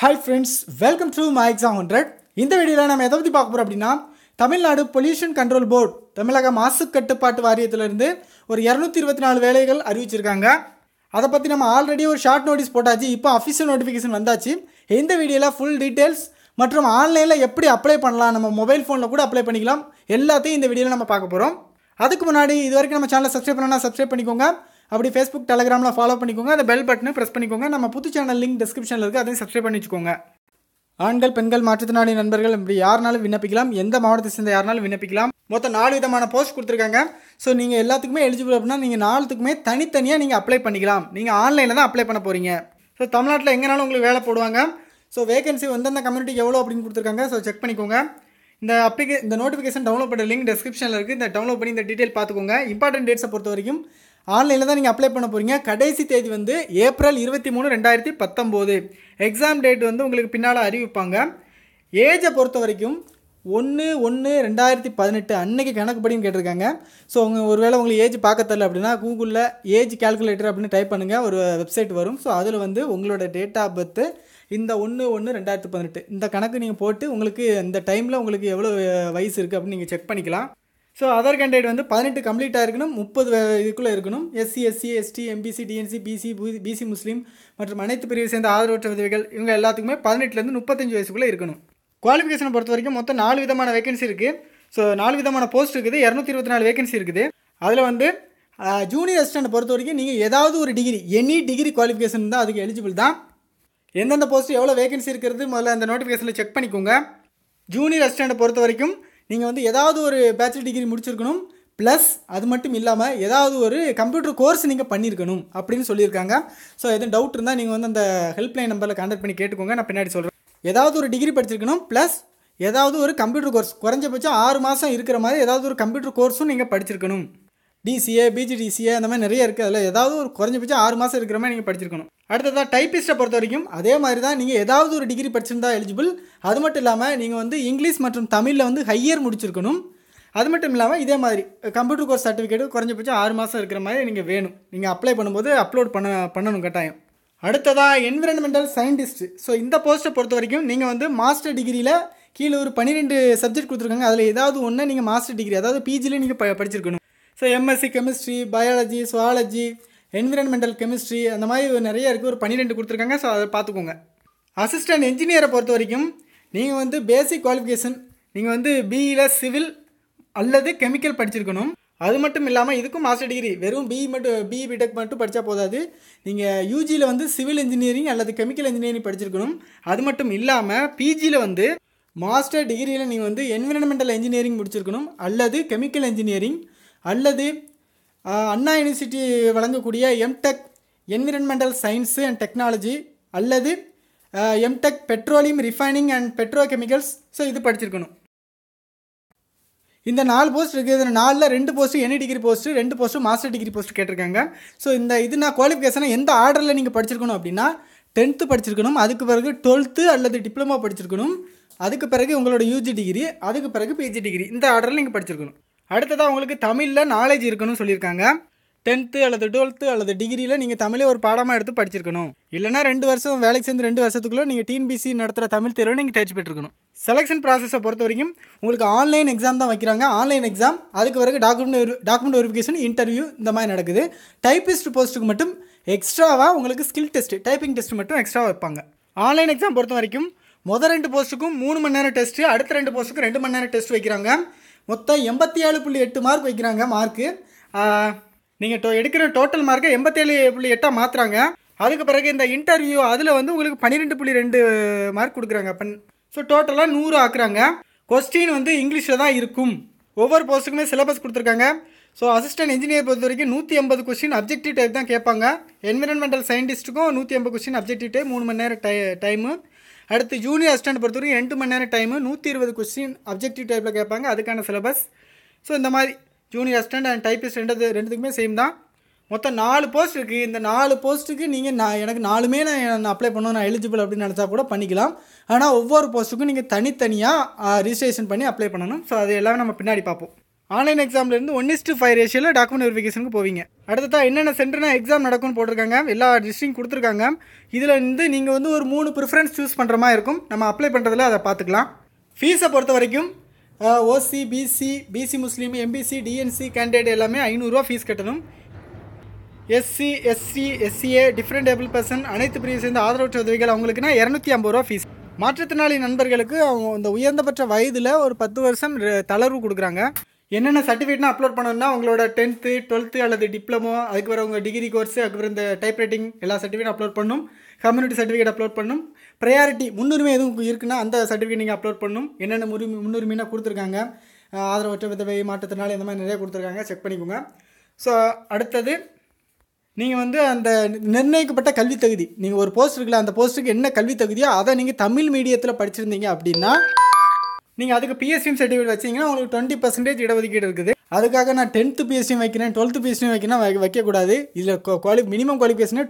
hi friends welcome to my exam hundred இந்த வீடியோவில் நம்ம எதை பற்றி பார்க்க போகிறோம் அப்படின்னா தமிழ்நாடு பொல்யூஷன் கண்ட்ரோல் போர்டு தமிழக மாசு கட்டுப்பாட்டு வாரியத்திலிருந்து ஒரு இரநூத்தி இருபத்தி நாலு வேலைகள் அறிவிச்சிருக்காங்க அதை பற்றி நம்ம ஆல்ரெடி ஒரு ஷார்ட் நோட்டீஸ் போட்டாச்சு இப்போ அஃபிஷியல் நோட்டிஃபிகேஷன் வந்தாச்சு இந்த வீடியோவில் ஃபுல் டீட்டெயில்ஸ் மற்றும் ஆன்லைனில் எப்படி அப்ளை பண்ணலாம் நம்ம மொபைல் ஃபோனில் கூட அப்ளை பண்ணிக்கலாம் எல்லாத்தையும் இந்த வீடியோவில் நம்ம பார்க்க போகிறோம் அதுக்கு முன்னாடி இது வரைக்கும் நம்ம சேனலை சப்ஸ்கிரைப் பண்ணனா சப்ஸ்கிரைப் பண்ணிக்கோங்க அப்படி ஃபேஸ்புக் டெலகிராமில் ஃபாலோ பண்ணிக்கோங்க அந்த பெல் பட்டனை ப்ரெஸ் பண்ணிக்கோங்க நம்ம புது சேனல் லிங்க் டிஸ்கிரிப்ஷனில் இருக்குது அதையும் சப்ஸ்கிரைப் பண்ணிக்கோங்க ஆண்கள் பெண்கள் மாற்றுத்திறனாளி நண்பர்கள் இப்படி யாருனாலும் விண்ணப்பிக்கலாம் எந்த மாவட்டத்தை சேர்ந்த யாருனாலும் விண்ணப்பிக்கலாம் மொத்தம் நாலு விதமான போஸ்ட் கொடுத்துருக்காங்க ஸோ நீங்கள் எல்லாத்துக்குமே எலிஜிபிள் அப்படின்னா நீங்கள் நாலுத்துக்குமே தனித்தனியாக நீங்கள் அப்ளை பண்ணிக்கலாம் நீங்கள் ஆன்லைனில் தான் அப்ளை பண்ண போகிறீங்க ஸோ தமிழ்நாட்டில் எங்கேனாலும் உங்களுக்கு வேலை போடுவாங்க ஸோ வேகன்சி அந்த கம்யூனிட்டிக்கு எவ்வளோ அப்படின்னு கொடுத்துருக்காங்க ஸோ செக் பண்ணிக்கோங்க இந்த அப்ளிகே இந்த நோட்டிஃபிகேஷன் டவுன்லோட் பண்ணுற லிங்க் டிஸ்கிரிப்ஷனில் இருக்குது இந்த டவுன்லோட் பண்ணி இந்த டீட்டெயில் பார்த்துக்கோங்க இம்பார்ட்டன்ட் டேட்ஸை பொறுத்த வரைக்கும் ஆன்லைனில் தான் நீங்கள் அப்ளை பண்ண போகிறீங்க கடைசி தேதி வந்து ஏப்ரல் இருபத்தி மூணு ரெண்டாயிரத்தி பத்தொம்போது எக்ஸாம் டேட் வந்து உங்களுக்கு பின்னால் அறிவிப்பாங்க ஏஜை பொறுத்த வரைக்கும் ஒன்று ஒன்று ரெண்டாயிரத்தி பதினெட்டு அன்னைக்கு கணக்குப்படின்னு கேட்டிருக்காங்க ஸோ உங்கள் ஒருவேளை உங்களுக்கு ஏஜ் பார்க்க தரல அப்படின்னா கூகுளில் ஏஜ் கேல்குலேட்டர் அப்படின்னு டைப் பண்ணுங்கள் ஒரு வெப்சைட் வரும் ஸோ அதில் வந்து உங்களோட டேட் ஆஃப் பர்த்து இந்த ஒன்று ஒன்று ரெண்டாயிரத்து பதினெட்டு இந்த கணக்கு நீங்கள் போட்டு உங்களுக்கு இந்த டைமில் உங்களுக்கு எவ்வளோ வயசு இருக்குது அப்படின்னு நீங்கள் செக் பண்ணிக்கலாம் ஸோ அதர் கேண்டிடேட் வந்து பதினெட்டு கம்ப்ளீட்டாக இருக்கணும் முப்பது இதுக்குள்ளே இருக்கணும் SC SC ST MBC DNC BC BC Muslim மற்றும் அனைத்து பிரிவை சேர்ந்த ஆதரவற்ற உதவிகள் இவங்க எல்லாத்துக்குமே பதினெட்டுலேருந்து முப்பத்தஞ்சு வயசுக்குள்ளே இருக்கணும் குவாலிஃபிகேஷனை பொறுத்த வரைக்கும் மொத்தம் நாலு விதமான வேகன்சி இருக்குது ஸோ நாலு விதமான போஸ்ட் இருக்குது இரநூத்தி இருபத்தி நாலு வேகன்சி இருக்குது அதில் வந்து ஜூனியர் அசிஸ்டண்ட் பொறுத்த வரைக்கும் நீங்கள் ஏதாவது ஒரு டிகிரி எனி டிகிரி குவாலிஃபிகேஷன் தான் அதுக்கு எலிஜிபிள் தான் எந்தெந்த போஸ்ட் எவ்வளோ வேகன்சி இருக்கிறது முதல்ல அந்த நோட்டிஃபிகேஷனில் செக் பண்ணிக்கோங்க ஜூனியர் அசிஸ்டண்ட்டை பொறுத்த வரைக்கும் நீங்கள் வந்து ஏதாவது ஒரு பேச்சுலர் டிகிரி முடிச்சிருக்கணும் ப்ளஸ் அது மட்டும் இல்லாமல் ஏதாவது ஒரு கம்ப்யூட்டர் கோர்ஸ் நீங்கள் பண்ணியிருக்கணும் அப்படின்னு சொல்லியிருக்காங்க ஸோ எதுவும் டவுட் இருந்தால் நீங்கள் வந்து அந்த ஹெல்ப்லைன் நம்பரில் கான்டாக்ட் பண்ணி கேட்டுக்கோங்க நான் பின்னாடி சொல்கிறேன் ஏதாவது ஒரு டிகிரி படிச்சிருக்கணும் ப்ளஸ் ஏதாவது ஒரு கம்ப்யூட்டர் கோர்ஸ் குறைஞ்சபட்சம் ஆறு மாதம் இருக்கிற மாதிரி ஏதாவது ஒரு கம்ப்யூட்டர் கோர்ஸும் நீங்கள் படிச்சிருக்கணும் டிசிஏ பிஜிடிசிஏ அந்த மாதிரி நிறைய இருக்குது அதில் ஏதாவது ஒரு குறைஞ்சபட்சம் ஆறு மாதம் இருக்கிற மாதிரி நீங்கள் படிச்சிருக்கணும் அடுத்ததாக டைப்பிஸ்ட்டை பொறுத்த வரைக்கும் அதே மாதிரி தான் நீங்கள் ஏதாவது ஒரு டிகிரி படிச்சிருந்தா எலிஜிபிள் அது மட்டும் இல்லாமல் நீங்கள் வந்து இங்கிலீஷ் மற்றும் தமிழில் வந்து ஹையர் முடிச்சிருக்கணும் அது மட்டும் இல்லாமல் இதே மாதிரி கம்ப்யூட்டர் கோர்ஸ் சர்டிஃபிகேட்டு குறைஞ்சபட்சம் ஆறு மாதம் இருக்கிற மாதிரி நீங்கள் வேணும் நீங்கள் அப்ளை பண்ணும்போது அப்லோட் பண்ண பண்ணணும் கட்டாயம் அடுத்ததாக என்விரான்மெண்டல் சயின்டிஸ்ட் ஸோ இந்த போஸ்ட்டை பொறுத்த வரைக்கும் நீங்கள் வந்து மாஸ்டர் டிகிரியில் கீழே ஒரு பன்னிரெண்டு சப்ஜெக்ட் கொடுத்துருக்காங்க அதில் ஏதாவது ஒன்று நீங்கள் மாஸ்டர் டிகிரி அதாவது பிஜியில் நீங்கள் ப படிச்சிருக்கணும் so MSc chemistry biology zoology environmental chemistry அந்த மாதிரி நிறைய இருக்குது ஒரு பன்னிரெண்டு கொடுத்துருக்காங்க ஸோ அதை பார்த்துக்கோங்க அசிஸ்டன்ட் இன்ஜினியரை பொறுத்த வரைக்கும் நீங்கள் வந்து பேசிக் குவாலிஃபிகேஷன் நீங்கள் வந்து பிஇயில் சிவில் அல்லது கெமிக்கல் படிச்சிருக்கணும் அது மட்டும் இல்லாமல் இதுக்கும் மாஸ்டர் டிகிரி வெறும் பிஇ மட்டும் பிஇ பிடெக் மட்டும் படித்தா போதாது நீங்கள் யூஜியில் வந்து சிவில் இன்ஜினியரிங் அல்லது கெமிக்கல் இன்ஜினியரிங் படிச்சிருக்கணும் அது மட்டும் இல்லாமல் பிஜியில் வந்து மாஸ்டர் டிகிரியில் நீங்கள் வந்து என்விரான்மெண்டல் இன்ஜினியரிங் முடிச்சிருக்கணும் அல்லது கெமிக்கல் இன்ஜினியரிங் அல்லது அண்ணா யூனிவர்சிட்டி வழங்கக்கூடிய MTech environmental science and technology அல்லது MTech petroleum refining and petrochemicals so இது படிச்சிருக்கணும் இந்த நாலு போஸ்ட் இருக்குது இந்த நாலில் ரெண்டு போஸ்ட்டு எனி டிகிரி போஸ்ட்டு ரெண்டு போஸ்ட்டு மாஸ்டர் டிகிரி போஸ்ட் கேட்டிருக்காங்க ஸோ இந்த இது நான் குவாலிஃபிகேஷனை எந்த ஆர்டரில் நீங்கள் படிச்சிருக்கணும் அப்படின்னா டென்த்து படிச்சிருக்கணும் அதுக்கு பிறகு டுவெல்த்து அல்லது டிப்ளமோ படிச்சிருக்கணும் அதுக்கு பிறகு உங்களோட யூஜி டிகிரி அதுக்கு பிறகு பிஜி டிகிரி இந்த ஆர்டரில் நீங்கள் படிச்சிருக்கணும் அடுத்ததாக உங்களுக்கு தமிழில் நாலேஜ் இருக்கணும்னு சொல்லியிருக்காங்க டென்த்து அல்லது டுவெல்த்து அல்லது டிகிரியில் நீங்கள் தமிழே ஒரு பாடமாக எடுத்து படிச்சிருக்கணும் இல்லைனா ரெண்டு வருஷம் வேலைக்கு சேர்ந்து ரெண்டு வருஷத்துக்குள்ளே நீங்கள் டிஎன்பிசி நடத்துகிற தமிழ் தேர்வு நீங்கள் தேர்ச்சி பெற்றிருக்கணும் செலெக்ஷன் ப்ராசஸை பொறுத்த வரைக்கும் உங்களுக்கு ஆன்லைன் எக்ஸாம் தான் வைக்கிறாங்க ஆன்லைன் எக்ஸாம் அதுக்கு பிறகு டாக்குமெண்ட் டாக்குமெண்ட் வெரிஃபிகேஷன் இன்டர்வியூ இந்த மாதிரி நடக்குது டைப்பிஸ்ட் போஸ்ட்டுக்கு மட்டும் எக்ஸ்ட்ராவாக உங்களுக்கு ஸ்கில் டெஸ்ட் டைப்பிங் டெஸ்ட் மட்டும் எக்ஸ்ட்ரா வைப்பாங்க ஆன்லைன் எக்ஸாம் பொறுத்த வரைக்கும் முதல் ரெண்டு போஸ்ட்டுக்கும் மூணு மணி நேரம் டெஸ்ட்டு அடுத்த ரெண்டு போஸ்ட்டுக்கும் ரெண்டு மணி நேரம் டெஸ்ட் வைக்கிறாங்க மொத்தம் எண்பத்தி ஏழு புள்ளி எட்டு மார்க் வைக்கிறாங்க மார்க்கு நீங்கள் டோ எடுக்கிற டோட்டல் மார்க்கை எண்பத்தேழு புள்ளி எட்டாக மாற்றுறாங்க அதுக்கு பிறகு இந்த இன்டர்வியூ அதில் வந்து உங்களுக்கு பன்னிரெண்டு புள்ளி ரெண்டு மார்க் கொடுக்குறாங்க பன் ஸோ டோட்டலாக நூறு ஆக்குறாங்க கொஸ்டின் வந்து இங்கிலீஷில் தான் இருக்கும் ஒவ்வொரு போஸ்ட்டுக்குமே சிலபஸ் கொடுத்துருக்காங்க ஸோ அசிஸ்டன்ட் இன்ஜினியர் பொறுத்த வரைக்கும் நூற்றி ஐம்பது கொஸ்டின் அப்ஜெக்டிவ் டைப் தான் கேட்பாங்க என்விரான்மெண்டல் சயின்டிஸ்ட்டுக்கும் நூற்றி ஐம்பது கொஸ்டின் அப்ஜெக்டிவ் டைப் மூணு மணி நேரம் டை டைமு அடுத்து ஜூனியர் அசிஸ்டன்ட் பொறுத்த வரைக்கும் ரெண்டு மணி நேரம் டைமு நூற்றி இருபது கொஸ்டின் அப்ஜெக்டிவ் டைப்பில் கேட்பாங்க அதுக்கான சிலபஸ் ஸோ இந்த மாதிரி ஜூனியர் அசிஸ்டன்ட் அண்ட் டைப்பிஸ்ட் ரெண்டு ரெண்டுத்துக்குமே சேம் தான் மொத்தம் நாலு போஸ்ட் இருக்குது இந்த நாலு போஸ்ட்டுக்கு நீங்கள் நான் எனக்கு நாலுமே நான் அப்ளை பண்ணணும் நான் எலிஜிபிள் அப்படின்னு நினச்சா கூட பண்ணிக்கலாம் ஆனால் ஒவ்வொரு போஸ்ட்டுக்கும் நீங்கள் தனித்தனியாக ரிஜிஸ்ட்ரேஷன் பண்ணி அப்ளை பண்ணணும் ஸோ அது எல்லாமே நம்ம பின்னாடி பார்ப்போம் ஆன்லைன் இருந்து ஒன் இஸ்ட்டு ஃபைவ் ரேஷியோவில் டாக்குமெண்ட் வெரிஃபிகேஷனுக்கு போவீங்க அடுத்ததான் என்னென்ன சென்டர்னா எக்ஸாம் நடக்கும்னு போட்டிருக்காங்க எல்லா டிஸ்ட்ரிக்ட் கொடுத்துருக்காங்க இதில் வந்து நீங்கள் வந்து ஒரு மூணு ப்ரிஃபரன்ஸ் சூஸ் பண்ணுற மாதிரி இருக்கும் நம்ம அப்ளை பண்ணுறதுல அதை பார்த்துக்கலாம் ஃபீஸை பொறுத்த வரைக்கும் OC BC BC Muslim MBC DNC candidate எல்லாமே ஐநூறுரூவா ஃபீஸ் கட்டணும் SC SC SCA different table person அனைத்து பிரிவு சேர்ந்த ஆதரவற்ற உதவிகள் அவங்களுக்குனா இரநூத்தி ஐம்பது ரூபா ஃபீஸ் மாற்றுத்திறனாளி நண்பர்களுக்கு அவங்க இந்த உயர்ந்தபட்ச வயதில் ஒரு பத்து வருஷம் தளர்வு கொடுக்குறாங்க என்னென்ன சர்டிஃபிகேட்னா அப்லோட் பண்ணணும்னா உங்களோட டென்த்து டுவெல்த்து அல்லது டிப்ளமோ அதுக்கு வர உங்கள் டிகிரி கோர்ஸு அதுக்கப்புறம் இந்த டைப் ரைட்டிங் எல்லா சர்டிஃபிகேட் அப்லோட் பண்ணும் கம்யூனிட்டி சர்டிஃபிகேட் அப்லோட் பண்ணும் ப்ரையாரிட்டி முன்னுரிமை எதுவும் இருக்குன்னா அந்த சர்டிஃபிகேட் நீங்கள் அப்லோட் பண்ணும் என்னென்ன முன்னுரிமை முன்னுரிமைனா கொடுத்துருக்காங்க ஆதரவற்ற விதவை மாற்றத்தினால இந்த மாதிரி நிறைய கொடுத்துருக்காங்க செக் பண்ணிக்கோங்க ஸோ அடுத்தது நீங்கள் வந்து அந்த நிர்ணயிக்கப்பட்ட கல்வி தகுதி நீங்கள் ஒரு போஸ்ட் இருக்குல்ல அந்த போஸ்ட்டுக்கு என்ன கல்வி தகுதியோ அதை நீங்கள் தமிழ் மீடியத்தில் படிச்சிருந்தீங்க அப்படின்னா நீங்கள் அதுக்கு பிஎஸ்சியும் சர்டிஃபிகேட் வச்சிங்கன்னா உங்களுக்கு டுவெண்ட்டி பர்சன்டேஜ் இடஒதுக்கீடு இருக்குது அதுக்காக நான் டென்த்து பிஎஸ்சியும் வைக்கிறேன் டுவெல்த்து பிஎஸ்சியும் வைக்கிறேன் வைக்கக்கூடாது இதில் குவாலி மினிமம் குவாலிஃபிகேஷனே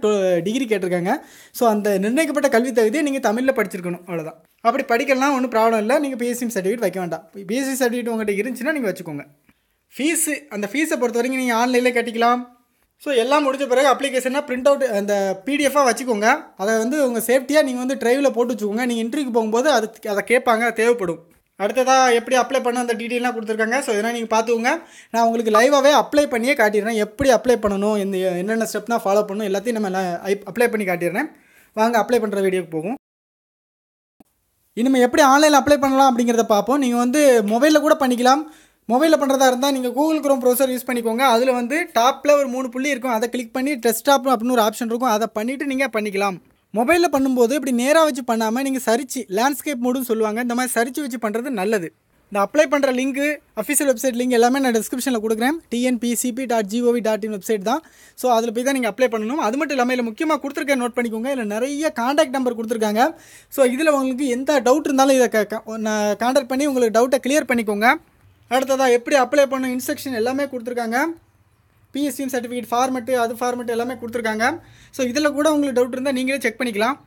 டிகிரி கேட்டிருக்காங்க ஸோ அந்த நிர்ணயிக்கப்பட்ட கல்வி தகுதியை நீங்கள் தமிழில் படிச்சிருக்கணும் அவ்வளோதான் அப்படி படிக்கலாம் ஒன்றும் ப்ராப்ளம் இல்லை நீங்கள் பிஎஸ்சியும் சர்டிஃபிகேட் வைக்க வேண்டாம் பிஎஸ்சி சர்டிஃபிகேட் உங்கள்கிட்ட இருந்துச்சுன்னா நீங்கள் வச்சுக்கோங்க ஃபீஸு அந்த ஃபீஸை பொறுத்த வரைக்கும் நீங்கள் ஆன்லைனில் கட்டிக்கலாம் ஸோ எல்லாம் முடிஞ்ச பிறகு அப்ளிகேஷனாக பிரிண்ட் அவுட் அந்த பிடிஎஃபாக வச்சுக்கோங்க அதை வந்து உங்கள் சேஃப்டியாக நீங்கள் வந்து ட்ரைவில் போட்டு வச்சுக்கோங்க நீங்கள் இன்டர்வியூக்கு போகும்போது அது அதை கேட்பாங்க தேவைப்படும் அடுத்ததாக எப்படி அப்ளை பண்ண அந்த டீட்டெயிலாம் கொடுத்துருக்காங்க ஸோ இதெல்லாம் நீங்கள் பார்த்துக்கோங்க நான் உங்களுக்கு லைவாகவே அப்ளை பண்ணியே காட்டிடுறேன் எப்படி அப்ளை பண்ணணும் இந்த என்னென்ன ஸ்டெப்னால் ஃபாலோ பண்ணணும் எல்லாத்தையும் நம்ம அப்ளை பண்ணி காட்டிடுறேன் வாங்க அப்ளை பண்ணுற வீடியோக்கு போகும் இனிமேல் எப்படி ஆன்லைனில் அப்ளை பண்ணலாம் அப்படிங்கிறத பார்ப்போம் நீங்கள் வந்து மொபைலில் கூட பண்ணிக்கலாம் மொபைலில் பண்ணுறதா இருந்தால் நீங்கள் கூகுள் க்ரோம் ப்ரௌசர் யூஸ் பண்ணிக்கோங்க அதில் வந்து டாப்பில் ஒரு மூணு புள்ளி இருக்கும் அதை கிளிக் பண்ணி டெஸ்டாப் அப்படின்னு ஒரு ஆப்ஷன் இருக்கும் அதை பண்ணிவிட்டு நீங்கள் பண்ணிக்கலாம் மொபைலில் பண்ணும்போது இப்படி நேராக வச்சு பண்ணாமல் நீங்கள் சரிச்சு லேண்ட்ஸ்கேப் மூடுன்னு சொல்லுவாங்க இந்த மாதிரி சரிச்சு வச்சு பண்ணுறது நல்லது இந்த அப்ளை பண்ணுற லிங்க்கு அஃபிஷியல் வெப்சைட் லிங்க் எல்லாமே நான் டிஸ்கிரிப்ஷனில் கொடுக்குறேன் TNPCB dot gov dot in website தான் ஸோ அதில் போய் தான் நீங்கள் அப்ளை பண்ணணும் அது மட்டும் இல்லாமல் இல்லை முக்கியமாக கொடுத்துருக்க நோட் பண்ணிக்கோங்க இல்லை நிறைய காண்டாக்ட் நம்பர் கொடுத்துருக்காங்க ஸோ இதில் உங்களுக்கு எந்த டவுட் இருந்தாலும் இதை காண்டாக்ட் பண்ணி உங்களுக்கு டவுட்டை கிளியர் பண்ணிக்கோங்க அடுத்ததாக எப்படி அப்ளை பண்ணணும் இன்ஸ்ட்ரக்ஷன் எல்லாமே கொடுத்துருக்காங்க பிஎஸ்சிஎம் சர்டிஃபிகேட் ஃபார்மெட்டு அது ஃபார்மெட் எல்லாமே கொடுத்துருக்காங்க ஸோ இதில் கூட உங்களுக்கு டவுட் இருந்தால் நீங்களே செக் பண்ணிக்கலாம்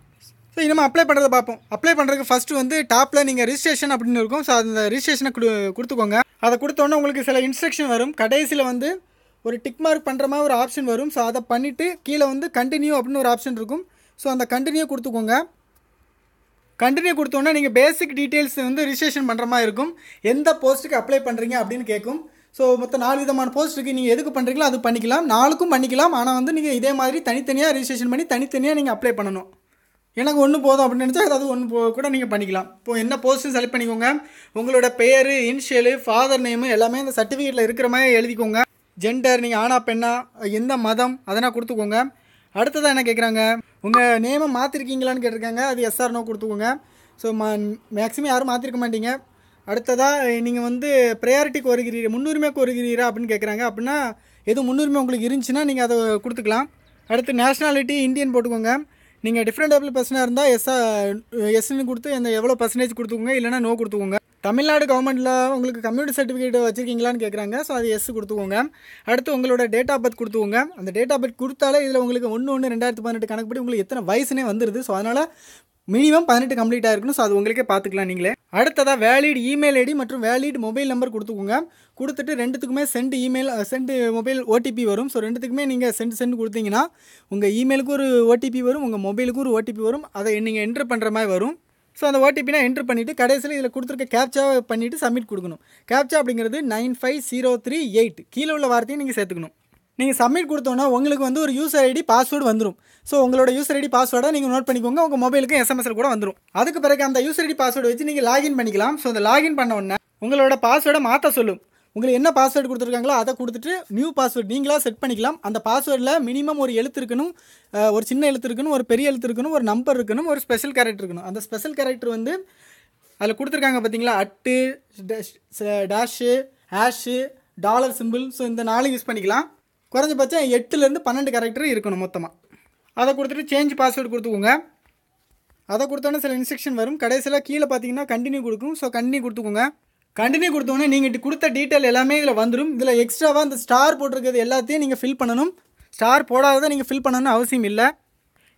ஸோ நம்ம அப்ளை பண்ணுறத பார்ப்போம் அப்ளை பண்ணுறதுக்கு ஃபஸ்ட்டு வந்து டாப்பில் நீங்கள் ரிஜிஸ்ட்ரேஷன் அப்படின்னு இருக்கும் ஸோ அந்த ரிஜிஸ்ட்ரேஷனை கொடு கொடுத்துக்கோங்க அதை கொடுத்தோன்னே உங்களுக்கு சில இன்ஸ்ட்ரக்ஷன் வரும் கடைசியில் வந்து ஒரு டிக் மார்க் பண்ணுற மாதிரி ஒரு ஆப்ஷன் வரும் ஸோ அதை பண்ணிவிட்டு கீழே வந்து கண்டினியூ அப்படின்னு ஒரு ஆப்ஷன் இருக்கும் ஸோ அந்த கண்டினியூ கொடுத்துக்கோங்க கண்டினியூ கொடுத்தோன்னே நீங்கள் பேசிக் டீட்டெயில்ஸ் வந்து ரிஜிஸ்ட்ரேஷன் பண்ணுற மாதிரி இருக்கும் எந்த போஸ்ட்டுக்கு அப்ளை பண்ணுறீங்க அப்படின்னு கேட்கும் ஸோ மொத்தம் நாலு விதமான போஸ்ட் இருக்குது நீங்கள் எதுக்கு பண்ணுறீங்களோ அது பண்ணிக்கலாம் நாளுக்கும் பண்ணிக்கலாம் ஆனால் வந்து நீங்கள் இதே மாதிரி தனித்தனியாக ரிஜிஸ்ட்ரேஷன் பண்ணி தனித்தனியாக நீங்கள் அப்ளை பண்ணணும் எனக்கு ஒன்று போதும் அப்படின்னு நினச்சா ஏதாவது ஒன்று கூட நீங்கள் பண்ணிக்கலாம் இப்போது என்ன போஸ்ட்டும் செலக்ட் பண்ணிக்கோங்க உங்களோட பேர் இனிஷியலு ஃபாதர் நேமு எல்லாமே இந்த சர்டிஃபிகேட்டில் இருக்கிற மாதிரி எழுதிக்கோங்க ஜெண்டர் நீங்கள் ஆனா பெண்ணா எந்த மதம் அதெல்லாம் கொடுத்துக்கோங்க அடுத்ததாக என்ன கேட்குறாங்க உங்கள் நேமை மாற்றிருக்கீங்களான்னு கேட்டிருக்காங்க அது எஸ்ஆர்னோ கொடுத்துக்கோங்க ஸோ மேக்ஸிமம் யாரும் மாற்றிருக்க மாட்டீங்க அடுத்ததாக நீங்கள் வந்து ப்ரையாரிட்டி கோருகிறீ முன்னுரிமை கோருகிறீரா அப்படின்னு கேட்குறாங்க அப்படின்னா எதுவும் முன்னுரிமை உங்களுக்கு இருந்துச்சுன்னா நீங்கள் அதை கொடுத்துக்கலாம் அடுத்து நேஷ்னாலிட்டி இந்தியன் போட்டுக்கோங்க நீங்கள் டிஃப்ரெண்ட் டேபிள் பர்சனாக இருந்தால் எஸ்ஸா எஸ்ன்னு கொடுத்து அந்த எவ்வளோ பர்சன்டேஜ் கொடுத்துக்கோங்க இல்லைனா நோ கொடுத்துக்கோங்க தமிழ்நாடு கவர்மெண்ட்டில் உங்களுக்கு கம்யூனிட்டி சர்டிஃபிகேட் வச்சுருக்கீங்களான்னு கேட்குறாங்க ஸோ அது எஸ் கொடுத்துக்கோங்க அடுத்து உங்களோட டேட் ஆஃப் பர்த் கொடுத்துக்கோங்க அந்த டேட் ஆஃப் பர்த் கொடுத்தாலே இதில் உங்களுக்கு ஒன்று ஒன்று ரெண்டாயிரத்து பதினெட்டு கணக்குப்படி உங்களுக்கு எத்தனை வயசுனே வந்துடுது ஸோ அதனால் மினிமம் பதினெட்டு கம்ப்ளீட் ஆயிருக்கணும் ஸோ அது உங்களுக்கே பார்த்துக்கலாம் நீங்களே அடுத்ததாக வேலிட் இமெயில் ஐடி மற்றும் வேலிட் மொபைல் நம்பர் கொடுத்துக்கோங்க கொடுத்துட்டு ரெண்டுத்துக்குமே send email send mobile OTP வரும் ஸோ ரெண்டுத்துக்குமே நீங்கள் சென்ட் சென்ட் கொடுத்தீங்கன்னா உங்கள் இமெயிலுக்கு ஒரு ஓடிபி வரும் உங்கள் மொபைலுக்கு ஒரு ஓடிபி வரும் அதை நீங்கள் என்ட்ரு பண்ணுற மாதிரி வரும் ஸோ அந்த ஓடிபினா என்ட்ரு பண்ணிவிட்டு கடைசியில் இதில் கொடுத்துருக்க கேப்ச்சா பண்ணிவிட்டு சப்மிட் கொடுக்கணும் கேப்ச்சா அப்படிங்கிறது nine five zero three eight கீழே உள்ள வார்த்தையும் நீங்கள் சேர்த்துக்கணும் நீங்கள் சப்மிட் கொடுத்தோன்னா உங்களுக்கு வந்து ஒரு யூசர் ஐடி பாஸ்வேர்டு வந்துடும் ஸோ உங்களோட யூசர் ஐடி பாஸ்வேர்டை நீங்கள் நோட் பண்ணிக்கோங்க உங்கள் மொபைலுக்கு எஸ்எம்எஸில் கூட வந்துடும் அதுக்கு பிறகு அந்த யூசர் ஐடி பாஸ்வேர்டு வச்சு நீங்கள் லாகின் பண்ணிக்கலாம் ஸோ அந்த லாகின் பண்ண உடனே உங்களோட பாஸ்வேர்டை மாற்ற சொல்லும் உங்களுக்கு என்ன பாஸ்வேர்டு கொடுத்துருக்காங்களோ அதை கொடுத்துட்டு நியூ பாஸ்வேர்டு நீங்களாக செட் பண்ணிக்கலாம் அந்த பாஸ்வேர்டில் மினிமம் ஒரு எழுத்து இருக்கணும் ஒரு சின்ன எழுத்து இருக்கணும் ஒரு பெரிய எழுத்து இருக்கணும் ஒரு நம்பர் இருக்கணும் ஒரு ஸ்பெஷல் கேரக்டர் இருக்கணும் அந்த ஸ்பெஷல் கேரக்டர் வந்து அதில் கொடுத்துருக்காங்க பார்த்தீங்களா at dash hash dollar symbol so இந்த நாலு யூஸ் பண்ணிக்கலாம் குறைஞ்சபட்சம் எட்டுலேருந்து பன்னெண்டு கேரக்டர் இருக்கணும் மொத்தமாக அதை கொடுத்துட்டு சேஞ்ச் பாஸ்வேர்டு கொடுத்துக்கோங்க அதை கொடுத்தோன்னே சில இன்ஸ்ட்ரக்ஷன் வரும் கடைசியில் கீழே பார்த்தீங்கன்னா கண்டினியூ கொடுக்கும் ஸோ கண்டினியூ கொடுத்துக்கோங்க கண்டினியூ கொடுத்தோன்னே நீங்கள் கொடுத்த டீட்டெயில் எல்லாமே இதில் வந்துடும் இதில் எக்ஸ்ட்ராவாக அந்த ஸ்டார் போட்டிருக்கிறது எல்லாத்தையும் நீங்கள் ஃபில் பண்ணணும் ஸ்டார் போடாததை நீங்கள் ஃபில் பண்ணணும் அவசியம் இல்லை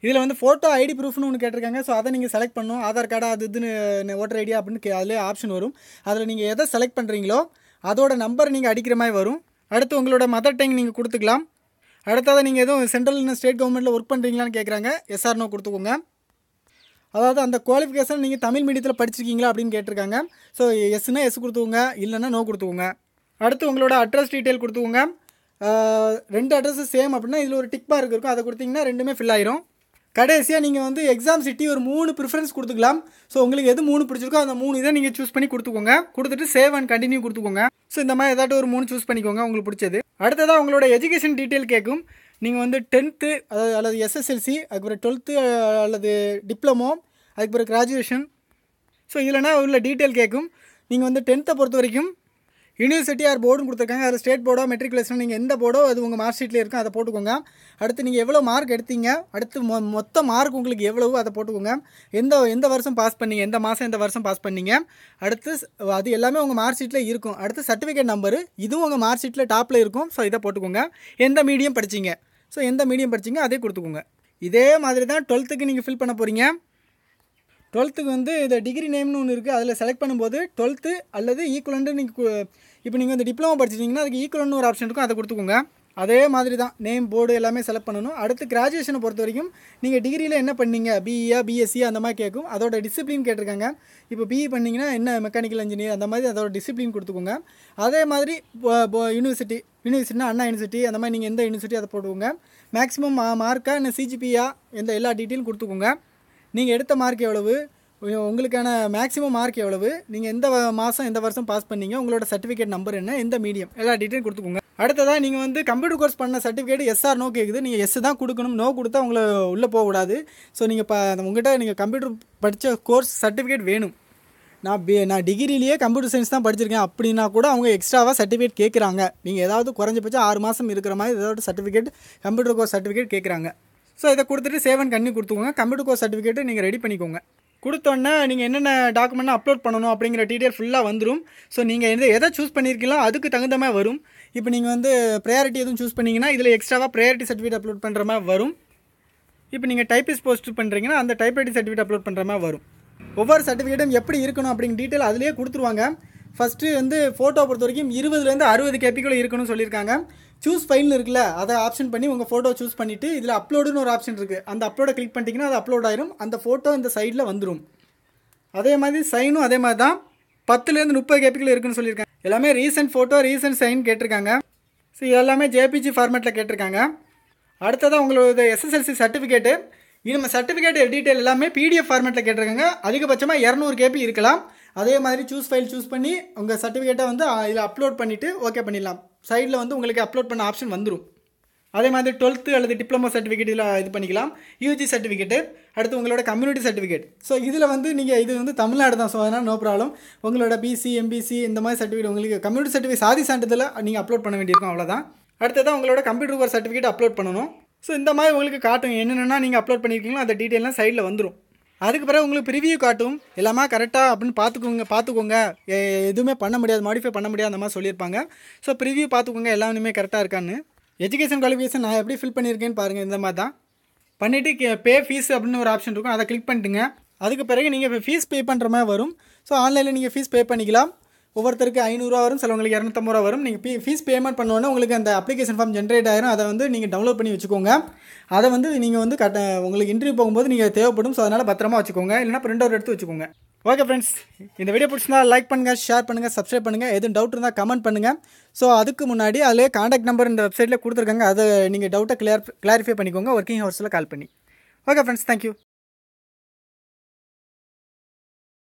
இதில் வந்து ஃபோட்டோ ஐடி ப்ரூஃப்னு ஒன்று கேட்டிருக்காங்க ஸோ அதை நீங்கள் செலக்ட் பண்ணணும் ஆதார் கார்டு அது இதுன்னு ஓட்டர் ஐடியா அப்படின்னு அதிலே ஆப்ஷன் வரும் அதில் நீங்கள் எதை செலக்ட் பண்ணுறீங்களோ அதோட நம்பர் நீங்கள் அடிக்கிற மாதிரி வரும் அடுத்து உங்களோட மதர் டங் நீங்கள் கொடுத்துக்கலாம் அடுத்தது நீங்கள் எதுவும் சென்ட்ரல் இல்லை ஸ்டேட் கவர்மெண்ட்டில் ஒர்க் பண்ணுறீங்களான்னு கேட்குறாங்க எஸ்ஆர்னோ கொடுத்துக்கோங்க அதாவது அந்த குவாலிஃபிகேஷன் நீங்கள் தமிழ் மீடியத்தில் படிச்சிருக்கீங்களா அப்படின்னு கேட்டிருக்காங்க ஸோ எஸ்னா எஸ் கொடுத்துக்கோங்க இல்லைன்னா நோ கொடுத்துக்கோங்க அடுத்து உங்களோட அட்ரஸ் டீட்டெயில் கொடுத்துக்கோங்க ரெண்டு அட்ரஸு சேம் அப்படின்னா இதில் ஒரு டிக் மார்க் இருக்கும் அதை கொடுத்தீங்கன்னா ரெண்டுமே ஃபில் ஆயிரும் கடைசியாக நீங்கள் வந்து எக்ஸாம் சிட்டி ஒரு மூணு ப்ரிஃபரன்ஸ் கொடுத்துக்கலாம் ஸோ உங்களுக்கு எது மூணு பிடிச்சிருக்கோ அந்த மூணு இதை நீங்கள் சூஸ் பண்ணி கொடுத்துக்கோங்க கொடுத்துட்டு சேவ் அண்ட் கண்டினியூ கொடுத்துக்கோங்க ஸோ இந்த மாதிரி ஏதாட்டும் ஒரு மூணு சூஸ் பண்ணிக்கோங்க உங்களுக்கு பிடிச்சது அடுத்ததாக உங்களோட எஜுகேஷன் டீட்டெயில் கேட்கும் நீங்கள் வந்து டென்த்து அதாவது அல்லது எஸ்எஸ்எல்சி அதுக்கப்புறம் டுவெல்த்து அல்லது டிப்ளமோ அதுக்கப்புறம் கிராஜுவேஷன் ஸோ இதில்னா உள்ள டீட்டெயில் கேட்கும் நீங்கள் வந்து டென்த்தை பொறுத்த வரைக்கும் யூனிவர்சிட்டி ஆர் போர்டும் கொடுத்துருக்காங்க அதில் ஸ்டேட் போர்டோ மெட்ரிகுலேஷன் நீங்கள் எந்த போர்டோ அது உங்கள் மார்க் ஷீட்டில் இருக்கும் அதை போட்டுக்கோங்க அடுத்து நீங்கள் எவ்வளோ மார்க் எடுத்தீங்க அடுத்து மொ மொத்த மார்க் உங்களுக்கு எவ்வளவோ அதை போட்டுக்கோங்க எந்த எந்த வருஷம் பாஸ் பண்ணீங்க எந்த மாதம் எந்த வருஷம் பாஸ் பண்ணீங்க அடுத்து அது எல்லாமே உங்கள் மார்க் ஷீட்டில் இருக்கும் அடுத்து சர்டிஃபிகேட் நம்பரு இதுவும் உங்கள் மார்க் ஷீட்டில் டாப்பில் இருக்கும் ஸோ இதை போட்டுக்கோங்க எந்த மீடியம் படிச்சிங்க ஸோ எந்த மீடியம் படிச்சிங்க அதே கொடுத்துக்கோங்க இதே மாதிரி தான் டுவெல்த்துக்கு நீங்கள் ஃபில் பண்ண போகிறீங்க டுவெல்த்துக்கு வந்து இந்த டிகிரி நேம்னு ஒன்று இருக்குது அதில் செலக்ட் பண்ணும்போது டுவெல்த்து அல்லது ஈக்குவலன்ட்டு நீங்கள் இப்போ நீங்கள் வந்து டிப்ளமோ படிச்சிட்டிங்கன்னா அதுக்கு ஈக்குவலன்னு ஒரு ஆப்ஷன் இருக்கும் அதை கொடுத்துக்கோங்க அதே மாதிரி தான் நேம் போர்டு எல்லாமே செலக்ட் பண்ணணும் அடுத்து கிராஜுவேஷனை பொறுத்த வரைக்கும் நீங்கள் டிகிரியில் என்ன பண்ணீங்க பிஇயா பிஎஸ்சி அந்த மாதிரி கேட்கும் அதோட டிசிப்ளின் கேட்டிருக்காங்க இப்போ பிஇ பண்ணிங்கன்னா என்ன மெக்கானிக்கல் இன்ஜினியர் அந்த மாதிரி அதோட டிசிப்ளின் கொடுத்துக்கோங்க அதே மாதிரி யூனிவர்சிட்டி யூனிவர்சிட்டினா அண்ணா யூனிவர்சிட்டி அந்த மாதிரி நீங்கள் எந்த யூனிவர்சிட்டி அதை போட்டுக்கோங்க மேக்ஸிமம் மார்க்காக என்ன சிஜிபியா எந்த எல்லா டீட்டெயிலும் கொடுத்துக்கோங்க நீங்கள் எடுத்த மார்க் எவ்வளவு உங்களுக்கான மேக்ஸிமம் மார்க் எவ்வளவு நீங்கள் எந்த மாதம் எந்த வருஷம் பாஸ் பண்ணீங்க உங்களோட சர்டிஃபிகேட் நம்பர் என்ன எந்த மீடியம் எல்லா டீட்டெயில் கொடுத்துக்கோங்க அடுத்ததாக நீங்கள் வந்து கம்ப்யூட்டர் கோர்ஸ் பண்ண சர்டிஃபிகேட் எஸ்ஆர் நோ கேட்குது நீங்கள் எஸ் தான் கொடுக்கணும் நோ கொடுத்தா உங்களை உள்ளே போகக்கூடாது ஸோ நீங்கள் இப்போ உங்கள்கிட்ட நீங்கள் கம்ப்யூட்டர் படித்த கோர்ஸ் சர்டிஃபிகேட் வேணும் நான் பி நான் டிகிரிலேயே கம்ப்யூட்டர் சயின்ஸ் தான் படிச்சிருக்கேன் அப்படின்னா கூட அவங்க எக்ஸ்ட்ராவாக சர்டிஃபிகேட் கேட்குறாங்க நீங்கள் ஏதாவது குறைஞ்சபட்சம் ஆறு மாதம் இருக்கிற மாதிரி ஏதாவது சர்டிஃபிகேட் கம்ப்யூட்டர் கோர்ஸ் சர்டிஃபிகேட் கேட்குறாங்க ஸோ இதை கொடுத்துட்டு சேவன் கண்ணி கொடுத்துக்கோங்க கம்ப்யூட்டர் கோர்ஸ் சர்டிஃபிகேட்டு நீங்கள் ரெடி பண்ணிக்கோங்க கொடுத்தோன்னே நீங்கள் என்னென்ன டாக்குமெண்ட் அப்லோட் பண்ணணும் அப்படிங்கிற டீட்டெயில் ஃபுல்லாக வந்துடும் ஸோ நீங்கள் எந்த எதை சூஸ் பண்ணியிருக்கீங்களோ அதுக்கு தகுந்த மாதிரி வரும் இப்போ நீங்கள் வந்து ப்ரையாரிட்டி எதுவும் சூஸ் பண்ணிங்கன்னா இதில் எக்ஸ்ட்ராவாக ப்ரையாரிட்டி சர்டிஃபிகேட் அப்லோட் பண்ணுற மாதிரி வரும் இப்போ நீங்கள் டைப்பிஸ் போஸ்ட் பண்ணுறீங்கன்னா அந்த டைப்ரைட்டிங் சர்டிஃபிகேட் அப்லோட் பண்ணுற மாதிரி வரும் ஒவ்வொரு சர்டிஃபிகேட்டும் எப்படி இருக்கணும் அப்படிங்கிற டீட்டெயில் அதிலேயே கொடுத்துருவாங்க ஃபஸ்ட்டு வந்து ஃபோட்டோ பொறுத்த வரைக்கும் இருபதுலேருந்து அறுபது கேபிக்குள்ளே இருக்கணும்னு சொல்லியிருக்காங்க சூஸ் ஃபைல்னு இருக்குல்ல அதை ஆப்ஷன் பண்ணி உங்கள் ஃபோட்டோ சூஸ் பண்ணிவிட்டு இதில் அப்லோடுன்னு ஒரு ஆப்ஷன் இருக்குது அந்த அப்லோடை கிளிக் பண்ணிட்டீங்கன்னா அது அப்லோட் ஆயிரும் அந்த ஃபோட்டோ இந்த சைடில் வந்துடும் அதே மாதிரி சைனும் அதே மாதிரி தான் பத்துலேருந்து முப்பது கேபிக்குள்ள இருக்குன்னு சொல்லியிருக்காங்க எல்லாமே ரீசெண்ட் ஃபோட்டோ ரீசெண்ட் சைன் கேட்டிருக்காங்க ஸோ இது எல்லாமே ஜேபிஜி ஃபார்மேட்டில் கேட்டிருக்காங்க அடுத்ததாக உங்களோட எஸ்எஸ்எல்சி சர்டிஃபிகேட்டு இது நம்ம சர்டிஃபிகேட் டீட்டெயில் எல்லாமே பிடிஎஃப் ஃபார்மேட்டில் கேட்டிருக்காங்க அதிகபட்சமாக இரநூறு கேபி இருக்கலாம் அதே மாதிரி சூஸ் ஃபைல் சூஸ் பண்ணி உங்கள் சர்டிஃபிகேட்டை வந்து இதில் அப்லோட் பண்ணிவிட்டு ஓகே பண்ணிடலாம் சைடில் வந்து உங்களுக்கு அப்லோட் பண்ண ஆப்ஷன் வந்துடும் அதே மாதிரி டுவெல்த்து அல்லது டிப்ளமோ சர்டிஃபிகேட் இதில் இது பண்ணிக்கலாம் யூஜி சர்டிஃபிகேட்டு அடுத்து உங்களோட கம்யூனிட்டி சர்டிஃபிகேட் ஸோ இதில் வந்து நீங்கள் இது வந்து தமிழ்நாடு தான் ஸோ அதனால் நோ ப்ராப்ளம் உங்களோட பிசி எம்பிசி இந்த மாதிரி சர்டிஃபிகேட் உங்களுக்கு கம்யூனிட்டி சர்டிஃபிகேட் சாதி சான்றிதழ் நீங்கள் அப்லோட் பண்ண வேண்டியிருக்கும் அவ்வளோதான் தான் உங்களோட கம்ப்யூட்டர் கோர்ஸ் சர்டிஃபிகேட் அப்லோட் பண்ணணும் ஸோ இந்த மாதிரி உங்களுக்கு காட்டும் என்னென்னா நீங்கள் அப்லோட் பண்ணியிருக்கீங்களோ அந்த டீட்டெயிலாம் சைடில் வந்துடும் அதுக்கு பிறகு உங்களுக்கு ப்ரிவியூ காட்டும் எல்லாமே கரெக்டாக அப்படின்னு பார்த்துக்கோங்க பார்த்துக்கோங்க எதுவுமே பண்ண முடியாது மாடிஃபை பண்ண முடியாது அந்த மாதிரி சொல்லியிருப்பாங்க ஸோ ப்ரிவியூ பார்த்துக்கோங்க எல்லாமே கரெக்டாக இருக்கான்னு எஜுகேஷன் குவாலிஃபிகேஷன் நான் எப்படி ஃபில் பண்ணியிருக்கேன்னு பாருங்கள் இந்த மாதிரி தான் பண்ணிவிட்டு கே பே ஃபீஸ் அப்படின்னு ஒரு ஆப்ஷன் இருக்கும் அதை கிளிக் பண்ணிட்டுங்க அதுக்கு பிறகு நீங்கள் ஃபீஸ் பே பண்ணுற மாதிரி வரும் ஸோ ஆன்லைனில் நீங்கள் ஃபீஸ் பே பண்ணிக்கலாம் ஒவ்வொருத்தருக்கு ஐநூறுரூவா வரும் சிலவங்களுக்கு இரநூத்தம்பது ரூபா வரும் நீங்கள் ஃபீஸ் பேமெண்ட் பண்ணோன்னே உங்களுக்கு அந்த அப்ளிகேஷன் ஃபார்ம் ஜென்ரேட் ஆயிரும் அதை வந்து நீங்கள் டவுன்லோட் பண்ணி வச்சுக்கோங்க அதை வந்து நீங்கள் வந்து கட்ட உங்களுக்கு இன்டர்வியூ போகும்போது நீங்கள் தேவைப்படும் ஸோ அதனால் பத்திரமா வச்சுக்கோங்க இல்லைனா பிரிண்ட் அவுட் எடுத்து வச்சுக்கோங்க ஓகே ஃப்ரெண்ட்ஸ் இந்த வீடியோ பிடிச்சிருந்தா லைக் பண்ணுங்கள் ஷேர் பண்ணுங்கள் சப்ஸ்கிரைப் பண்ணுங்கள் எதுவும் டவுட் இருந்தால் கமெண்ட் பண்ணுங்கள் ஸோ அதுக்கு முன்னாடி அதிலே காண்டாக்ட் நம்பர் இந்த வெப்சைட்டில் கொடுத்துருக்காங்க அதை நீங்கள் டவுட்டை கிளியர் கிளாரிஃபை பண்ணிக்கோங்க ஒர்க்கிங் ஹவர்ஸில் கால் பண்ணி ஓகே ஃப்ரெண்ட்ஸ் தேங்க்யூ